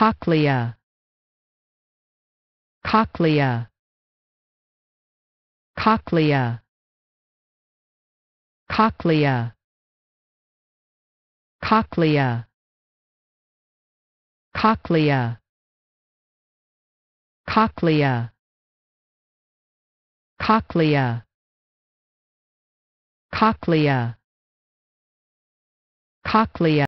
cochlea cochlea cochlea cochlea cochlea cochlea cochlea cochlea cochlea cochlea